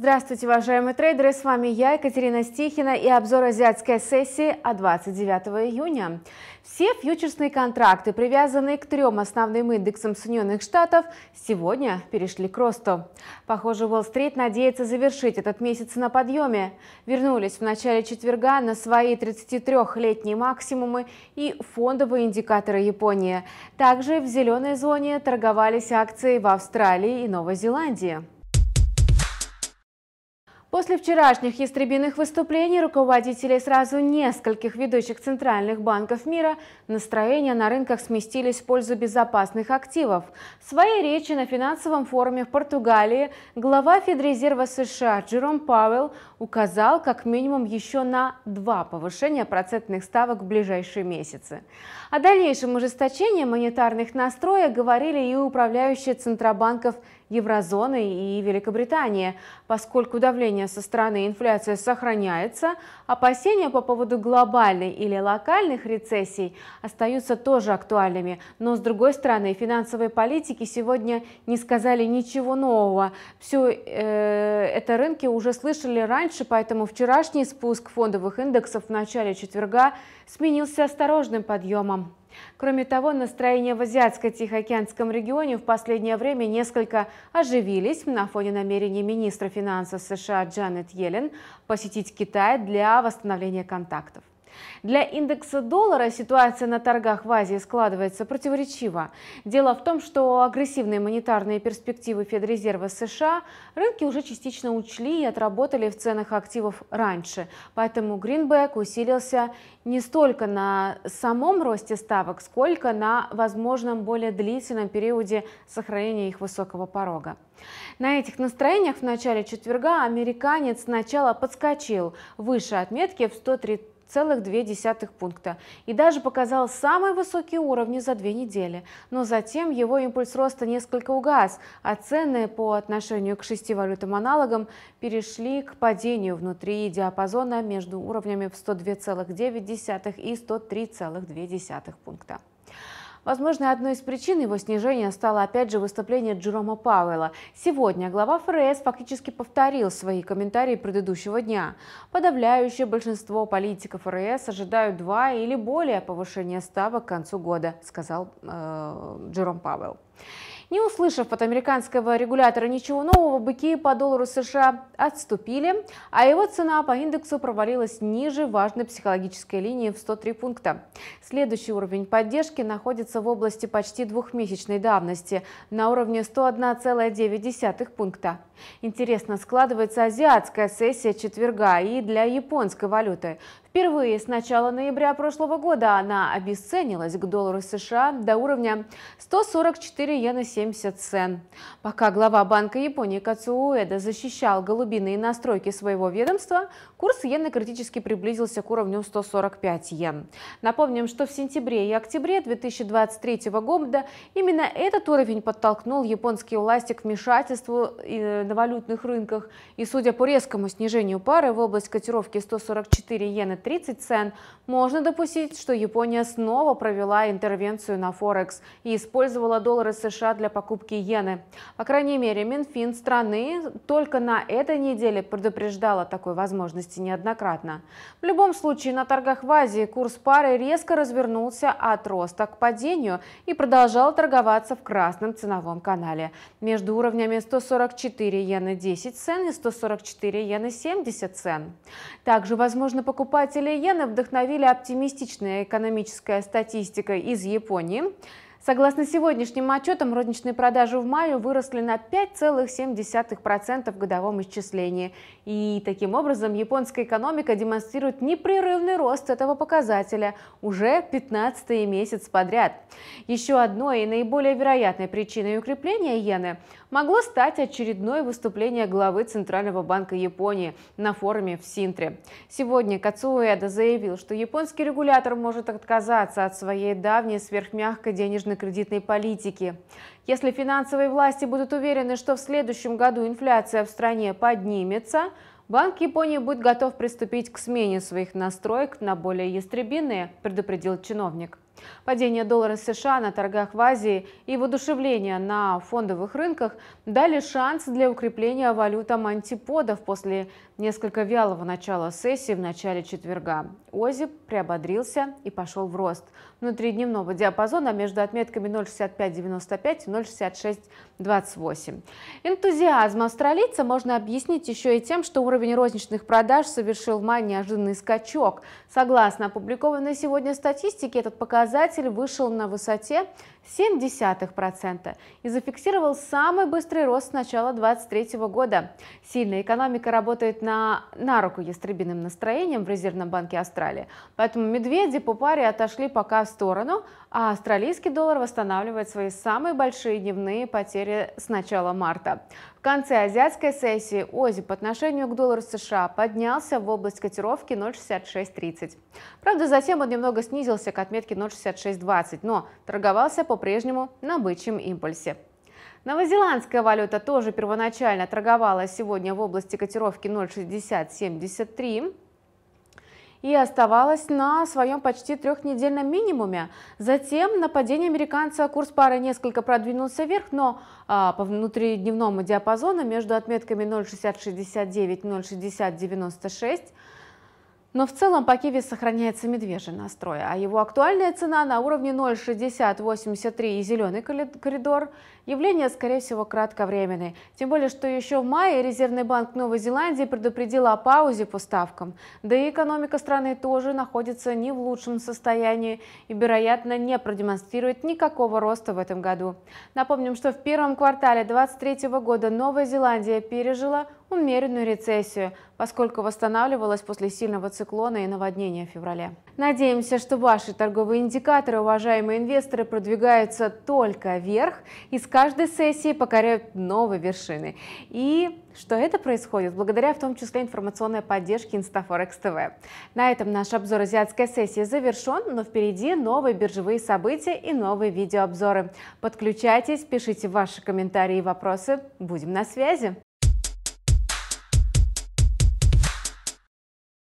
Здравствуйте, уважаемые трейдеры! С вами я, Екатерина Стихина и обзор азиатской сессии от 29 июня. Все фьючерсные контракты, привязанные к трем основным индексам Соединенных Штатов, сегодня перешли к росту. Похоже, Уолл-стрит надеется завершить этот месяц на подъеме. Вернулись в начале четверга на свои 33-летние максимумы и фондовые индикаторы Японии. Также в зеленой зоне торговались акции в Австралии и Новой Зеландии. После вчерашних ястребиных выступлений руководителей сразу нескольких ведущих центральных банков мира настроения на рынках сместились в пользу безопасных активов. В своей речи на финансовом форуме в Португалии глава Федрезерва США Джером Пауэлл указал как минимум еще на два повышения процентных ставок в ближайшие месяцы. О дальнейшем ужесточении монетарных настроек говорили и управляющие Центробанков еврозоны и Великобритании. Поскольку давление со стороны инфляции сохраняется, опасения по поводу глобальной или локальных рецессий остаются тоже актуальными. Но, с другой стороны, финансовые политики сегодня не сказали ничего нового. Все э, это рынки уже слышали раньше, раньше, поэтому вчерашний спуск фондовых индексов в начале четверга сменился осторожным подъемом. Кроме того, настроения в Азиатско-Тихоокеанском регионе в последнее время несколько оживились на фоне намерений министра финансов США Джанет Йеллен посетить Китай для восстановления контактов. Для индекса доллара ситуация на торгах в Азии складывается противоречиво. Дело в том, что агрессивные монетарные перспективы Федрезерва США рынки уже частично учли и отработали в ценах активов раньше. Поэтому гринбек усилился не столько на самом росте ставок, сколько на возможном более длительном периоде сохранения их высокого порога. На этих настроениях в начале четверга американец сначала подскочил выше отметки в 103 0,2 пункта и даже показал самые высокие уровни за две недели. Но затем его импульс роста несколько угас, а цены по отношению к шести валютам-аналогам перешли к падению внутри диапазона между уровнями в 102,9 и 103,2 пункта. Возможно, одной из причин его снижения стало опять же выступление Джерома Пауэлла. Сегодня глава ФРС фактически повторил свои комментарии предыдущего дня. Подавляющее большинство политиков ФРС ожидают два или более повышения ставок к концу года, сказал э, Джером Пауэлл. Не услышав от американского регулятора ничего нового, быки по доллару США отступили, а его цена по индексу провалилась ниже важной психологической линии в 103 пункта. Следующий уровень поддержки находится в области почти двухмесячной давности на уровне 101,9 пункта. Интересно складывается азиатская сессия четверга и для японской валюты. В Впервые с начала ноября прошлого года она обесценилась к доллару США до уровня 144 иена 70 цен. Пока глава Банка Японии Кацу Уэда защищал голубиные настройки своего ведомства, курс иены критически приблизился к уровню 145 иен. Напомним, что в сентябре и октябре 2023 года именно этот уровень подтолкнул японские власти к вмешательству э, на валютных рынках. И судя по резкому снижению пары в область котировки 144 иены 30 цен, можно допустить, что Япония снова провела интервенцию на Форекс и использовала доллары США для покупки иены. По крайней мере, Минфин страны только на этой неделе предупреждал о такой возможности неоднократно. В любом случае, на торгах в Азии курс пары резко развернулся от роста к падению и продолжал торговаться в красном ценовом канале между уровнями 144 иены 10 цен и 144 иены 70 цен. Также возможно покупать покупателей иены вдохновили оптимистичная экономическая статистика из Японии. Согласно сегодняшним отчетам, розничные продажи в мае выросли на 5,7% в годовом исчислении. И таким образом японская экономика демонстрирует непрерывный рост этого показателя уже 15 месяц подряд. Еще одной и наиболее вероятной причиной укрепления иены – могло стать очередное выступление главы Центрального банка Японии на форуме в Синтре. Сегодня Кацуэда заявил, что японский регулятор может отказаться от своей давней сверхмягкой денежно-кредитной политики. Если финансовые власти будут уверены, что в следующем году инфляция в стране поднимется, Банк Японии будет готов приступить к смене своих настроек на более ястребиные, предупредил чиновник. Падение доллара США на торгах в Азии и воодушевление на фондовых рынках дали шанс для укрепления валютам антиподов после несколько вялого начала сессии в начале четверга. ОЗИ приободрился и пошел в рост. Внутри дневного диапазона между отметками 0,6595 и 0,6628. Энтузиазм австралийца можно объяснить еще и тем, что уровень розничных продаж совершил в мае неожиданный скачок. Согласно опубликованной сегодня статистике, этот показатель показатель вышел на высоте 0,7% и зафиксировал самый быстрый рост с начала 2023 года. Сильная экономика работает на, на руку ястребиным настроением в Резервном банке Австралии, поэтому медведи по паре отошли пока в сторону, а австралийский доллар восстанавливает свои самые большие дневные потери с начала марта. В конце азиатской сессии ОЗИ по отношению к доллару США поднялся в область котировки 0,6630. Правда, затем он немного снизился к отметке 0,6620, но торговался по-прежнему на бычьем импульсе. Новозеландская валюта тоже первоначально торговала сегодня в области котировки 0,6073 и оставалась на своем почти трехнедельном минимуме. Затем на падение американца курс пары несколько продвинулся вверх, но а, по внутридневному диапазону между отметками 0,6069 и 0,6096 но в целом по киви сохраняется медвежий настрой, а его актуальная цена на уровне 0,6083 и зеленый коридор явление, скорее всего, кратковременное. Тем более, что еще в мае Резервный банк Новой Зеландии предупредил о паузе по ставкам. Да и экономика страны тоже находится не в лучшем состоянии и, вероятно, не продемонстрирует никакого роста в этом году. Напомним, что в первом квартале 2023 года Новая Зеландия пережила умеренную рецессию, поскольку восстанавливалась после сильного циклона и наводнения в феврале. Надеемся, что ваши торговые индикаторы, уважаемые инвесторы, продвигаются только вверх и с каждой сессии покоряют новые вершины. И что это происходит благодаря в том числе информационной поддержке Инстафорекс ТВ. На этом наш обзор азиатской сессии завершен, но впереди новые биржевые события и новые видеообзоры. Подключайтесь, пишите ваши комментарии и вопросы. Будем на связи!